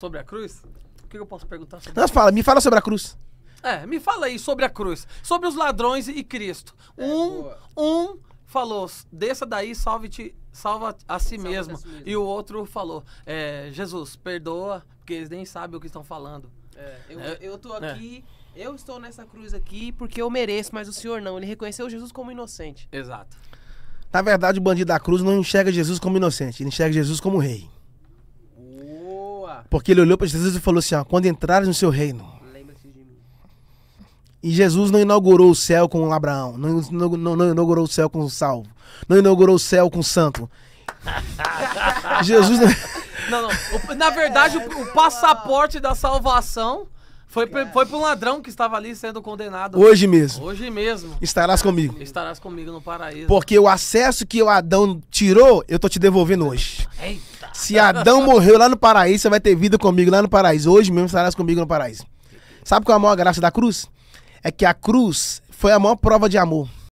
sobre a cruz, o que eu posso perguntar sobre fala, me fala sobre a cruz. É, me fala aí sobre a cruz, sobre os ladrões e Cristo. É, um, um falou, desça daí, salve-te, salva a si, salva mesmo. a si mesmo. E o outro falou, é, Jesus, perdoa, porque eles nem sabem o que estão falando. É, eu, é, eu tô é. aqui, eu estou nessa cruz aqui porque eu mereço, mas o Senhor não. Ele reconheceu Jesus como inocente. Exato. Na verdade, o bandido da cruz não enxerga Jesus como inocente, ele enxerga Jesus como rei. Porque ele olhou para Jesus e falou assim: ó, quando entrares no seu reino. E Jesus não inaugurou o céu com Abraão, não, não, não inaugurou o céu com o salvo, não inaugurou o céu com o santo. Jesus não... Não, não. na verdade, o, o passaporte da salvação foi, foi para um ladrão que estava ali sendo condenado. Hoje mesmo. Hoje mesmo. Estarás comigo. Estarás comigo no paraíso. Porque o acesso que o Adão tirou, eu tô te devolvendo hoje. Se Adão morreu lá no paraíso, você vai ter vida comigo lá no paraíso. Hoje mesmo estarás comigo no paraíso. Sabe qual é a maior graça da cruz? É que a cruz foi a maior prova de amor.